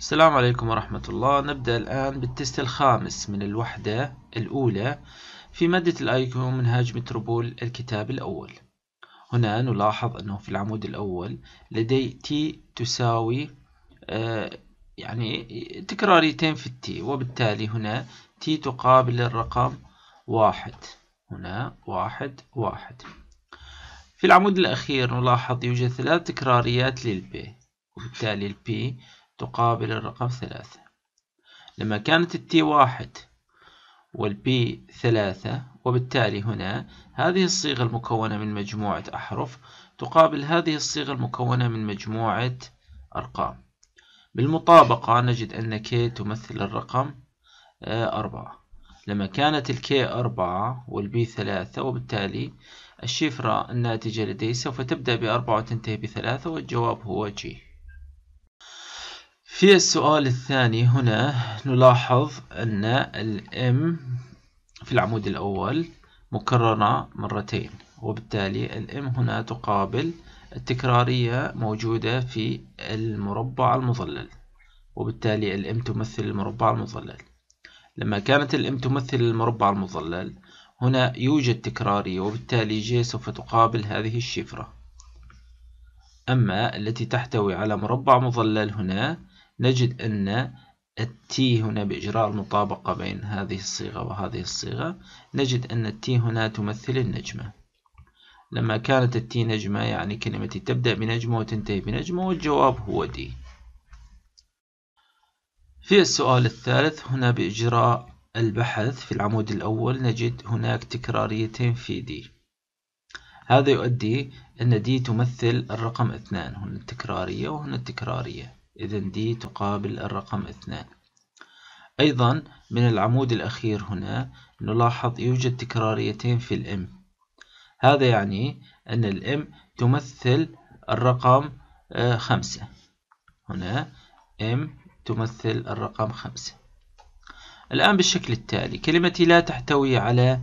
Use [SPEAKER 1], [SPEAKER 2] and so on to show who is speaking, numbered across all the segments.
[SPEAKER 1] السلام عليكم ورحمة الله نبدأ الآن بالتست الخامس من الوحدة الأولى في مادة الآيكون منهاج متروبول الكتاب الأول هنا نلاحظ أنه في العمود الأول لدي تي تساوي آه، يعني تكراريتين في التي وبالتالي هنا تي تقابل الرقم واحد هنا واحد واحد في العمود الأخير نلاحظ يوجد ثلاث تكراريات للبي وبالتالي البي تقابل الرقم ثلاثة لما كانت التي واحد والبي ثلاثة وبالتالي هنا هذه الصيغة المكونة من مجموعة أحرف تقابل هذه الصيغة المكونة من مجموعة أرقام بالمطابقة نجد أن كي تمثل الرقم آه، أربعة لما كانت الكي أربعة والبي ثلاثة وبالتالي الشفرة الناتجة لدي سوف تبدأ بأربعة وتنتهي بثلاثة والجواب هو جي في السؤال الثاني هنا نلاحظ أن الام في العمود الأول مكررة مرتين وبالتالي الام هنا تقابل التكرارية موجودة في المربع المظلل وبالتالي الام تمثل المربع المظلل لما كانت الام تمثل المربع المظلل هنا يوجد تكرارية وبالتالي ج سوف تقابل هذه الشفرة أما التي تحتوي على مربع مظلل هنا نجد أن التي هنا بإجراء المطابقة بين هذه الصيغة وهذه الصيغة نجد أن التي هنا تمثل النجمة لما كانت التي نجمة يعني كلمتي تبدأ بنجمة وتنتهي بنجمة والجواب هو دي في السؤال الثالث هنا بإجراء البحث في العمود الأول نجد هناك تكراريتين في دي هذا يؤدي أن دي تمثل الرقم اثنان هنا التكرارية وهنا التكرارية إذا دي تقابل الرقم اثنان أيضا من العمود الأخير هنا نلاحظ يوجد تكراريتين في الام هذا يعني أن الام تمثل الرقم آه، خمسة هنا ام تمثل الرقم خمسة الآن بالشكل التالي كلمتي لا تحتوي على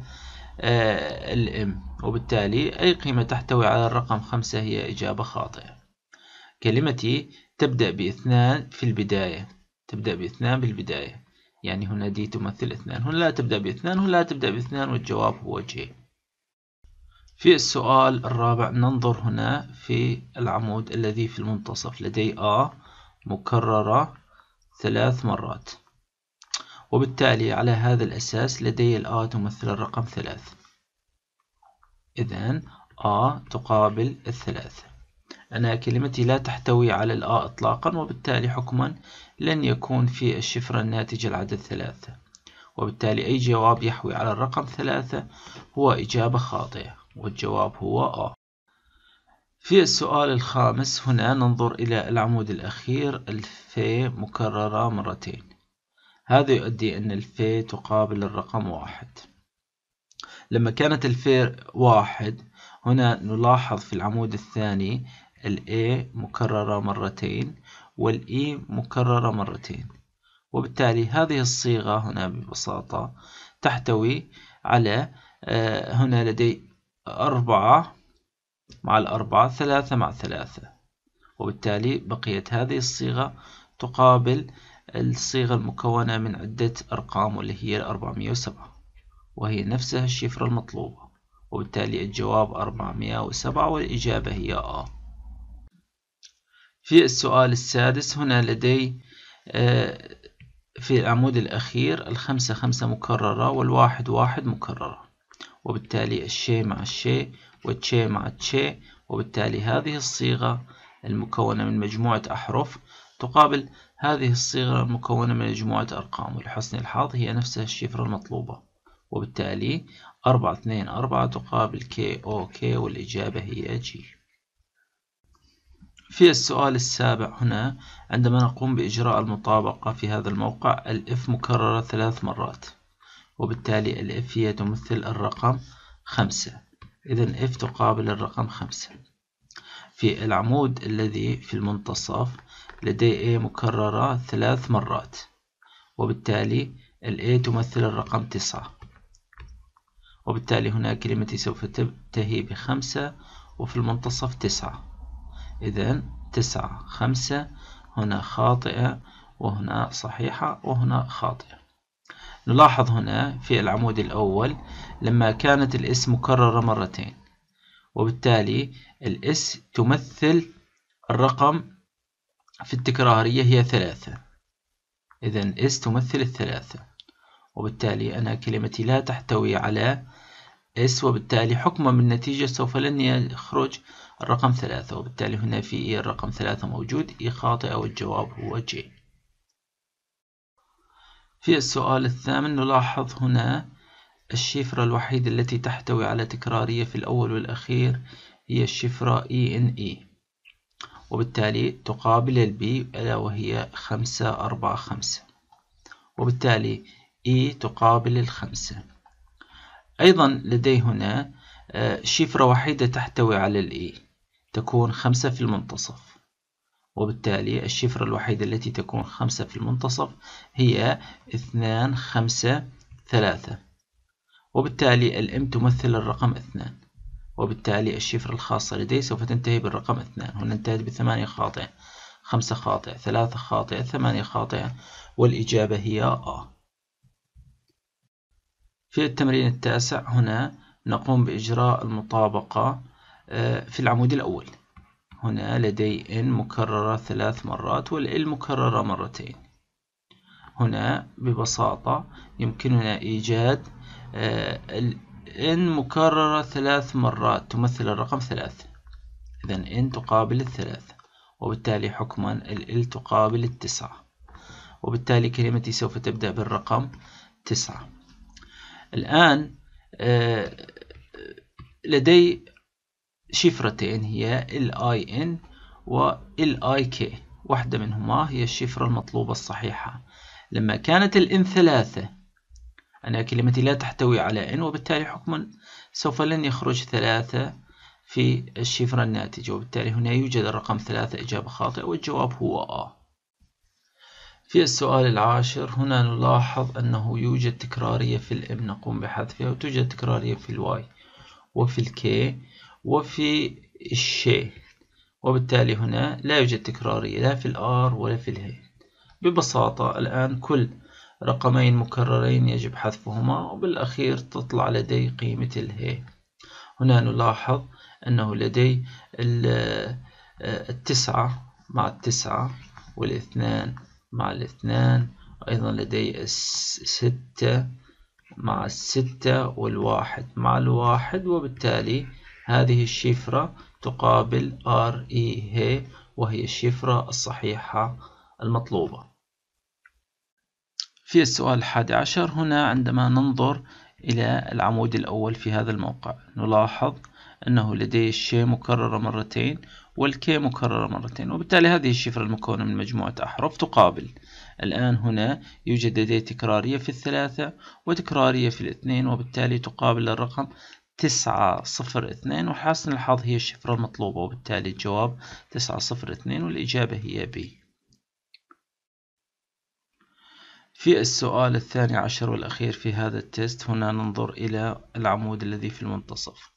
[SPEAKER 1] آه، الام وبالتالي أي قيمة تحتوي على الرقم خمسة هي إجابة خاطئة كلمتي تبدأ باثنان في البداية تبدأ باثنان بالبداية يعني هنا دي تمثل اثنان هنا لا تبدأ باثنان هنا لا تبدأ باثنان والجواب هو جي في السؤال الرابع ننظر هنا في العمود الذي في المنتصف لدي A مكررة ثلاث مرات وبالتالي على هذا الأساس لدي الآ تمثل الرقم ثلاث إذن آ تقابل الثلاث أن كلمتي لا تحتوي على الآ إطلاقا وبالتالي حكما لن يكون في الشفرة الناتجة العدد ثلاثة وبالتالي أي جواب يحوي على الرقم ثلاثة هو إجابة خاطئة والجواب هو آ في السؤال الخامس هنا ننظر إلى العمود الأخير الفي مكررة مرتين هذا يؤدي أن الفي تقابل الرقم واحد لما كانت الفي واحد هنا نلاحظ في العمود الثاني ال مكررة مرتين والاي e مكررة مرتين وبالتالي هذه الصيغة هنا ببساطة تحتوي على آه، هنا لدي أربعة مع الأربعة ثلاثة مع ثلاثة وبالتالي بقيت هذه الصيغة تقابل الصيغة المكونة من عدة أرقام واللي هي 407 وهي نفسها الشفرة المطلوبة وبالتالي الجواب 407 والإجابة هي آه في السؤال السادس هنا لدي آه، في العمود الأخير الخمسة خمسة مكررة والواحد واحد مكررة وبالتالي الشي مع الشي والتشي مع التشي وبالتالي هذه الصيغة المكونة من مجموعة أحرف تقابل هذه الصيغة المكونة من مجموعة أرقام ولحسن الحظ هي نفسها الشفرة المطلوبة وبالتالي أربعة اثنين أربعة تقابل كي أو كي والإجابة هي جي في السؤال السابع هنا عندما نقوم بإجراء المطابقة في هذا الموقع الإف مكررة ثلاث مرات وبالتالي الإف هي تمثل الرقم خمسة إذا إف تقابل الرقم خمسة في العمود الذي في المنتصف لدي A مكررة ثلاث مرات وبالتالي ال A تمثل الرقم تسعة وبالتالي هنا كلمتي سوف تنتهي بخمسة وفي المنتصف تسعة إذا تسعة خمسة هنا خاطئة وهنا صحيحة وهنا خاطئة نلاحظ هنا في العمود الأول لما كانت الاس مكررة مرتين وبالتالي الاس تمثل الرقم في التكرارية هي ثلاثة إذا اس تمثل الثلاثة وبالتالي أنا كلمتي لا تحتوي على اس وبالتالي حكما من نتيجة سوف لن يخرج الرقم ثلاثة وبالتالي هنا في إيه الرقم ثلاثة موجود إيه خاطئة والجواب هو جي في السؤال الثامن نلاحظ هنا الشفرة الوحيدة التي تحتوي على تكرارية في الأول والأخير هي الشفرة إي e e. وبالتالي تقابل البي ألا وهي خمسة أربعة خمسة وبالتالي إي e تقابل الخمسة أيضا لدي هنا آه، شفرة وحيدة تحتوي على الإي تكون خمسة في المنتصف وبالتالي الشفرة الوحيدة التي تكون خمسة في المنتصف هي اثنان خمسة ثلاثة وبالتالي الام تمثل الرقم اثنان وبالتالي الشفرة الخاصة لدي سوف تنتهي بالرقم اثنان هنا انتهت بثمانية خاطئة خمسة خاطئة ثلاثة خاطئة ثمانية خاطئة والإجابة هي آ في التمرين التاسع هنا نقوم بإجراء المطابقة آه، في العمود الأول هنا لدي n مكررة ثلاث مرات والl مكررة مرتين هنا ببساطة يمكننا إيجاد آه، n مكررة ثلاث مرات تمثل الرقم ثلاث إذا n تقابل الثلاث وبالتالي حكما الL تقابل التسعة وبالتالي كلمتي سوف تبدأ بالرقم تسعة الآن آه، لدي شفرتين هي الاي ان والاي كي واحدة منهما هي الشفرة المطلوبة الصحيحة لما كانت الان ثلاثة أنا كلمتي لا تحتوي على ان وبالتالي حكما سوف لن يخرج ثلاثة في الشفرة الناتجة وبالتالي هنا يوجد الرقم ثلاثة إجابة خاطئة والجواب هو آ في السؤال العاشر هنا نلاحظ أنه يوجد تكرارية في الام نقوم بحذفها وتوجد تكرارية في الواي وفي الكي وفي الشيء وبالتالي هنا لا يوجد تكرارية لا في الآر ولا في الهي ببساطة الآن كل رقمين مكررين يجب حذفهما وبالأخير تطلع لدي قيمة الهي هنا نلاحظ أنه لدي التسعة مع التسعة والاثنان مع الاثنان أيضا لدي الستة مع الستة والواحد مع الواحد وبالتالي هذه الشفرة تقابل REA وهي الشفرة الصحيحة المطلوبة في السؤال الحادي عشر هنا عندما ننظر إلى العمود الأول في هذا الموقع نلاحظ أنه لديه الشي مكررة مرتين والكي مكررة مرتين وبالتالي هذه الشفرة المكونة من مجموعة أحرف تقابل الآن هنا يوجد لديه تكرارية في الثلاثة وتكرارية في الاثنين وبالتالي تقابل الرقم تسعة صفر اثنين وحسن الحظ هي الشفرة المطلوبة وبالتالي الجواب تسعة صفر اثنين والإجابة هي بي في السؤال الثاني عشر والأخير في هذا التست هنا ننظر إلى العمود الذي في المنتصف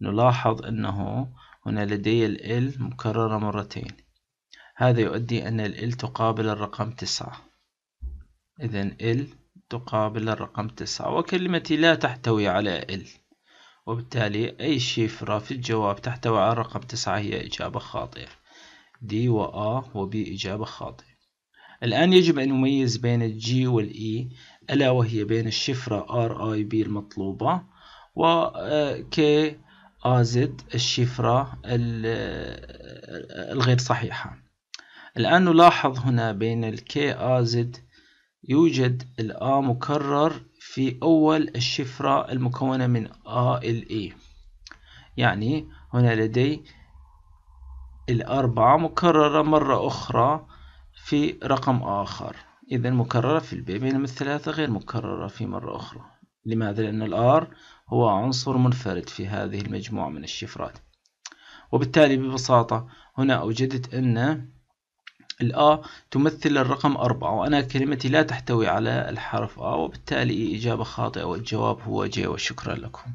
[SPEAKER 1] نلاحظ أنه هنا لدي ال مكررة مرتين هذا يؤدي أن ال تقابل الرقم تسعة إذن ال تقابل الرقم تسعة وكلمتي لا تحتوي على ال وبالتالي أي شفرة في الجواب تحتوي على رقم تسعة هي إجابة خاطئة D و A و B إجابة خاطئة الآن يجب أن نميز بين الجي والإي e، ألا وهي بين الشفرة RIB المطلوبة و آه، K AZ الشفرة آه، الغير صحيحة الآن نلاحظ هنا بين ال KAZ يوجد A مكرر في أول الشفرة المكونة من آ الإي e. يعني هنا لدي الأربعة مكررة مرة أخرى في رقم آخر إذا مكررة في البي بينما الثلاثة غير مكررة في مرة أخرى لماذا؟ لأن R هو عنصر منفرد في هذه المجموعة من الشفرات وبالتالي ببساطة هنا أوجدت أن الآ تمثل الرقم أربعة وأنا كلمتي لا تحتوي على الحرف آ وبالتالي إجابة خاطئة والجواب هو ج وشكرا لكم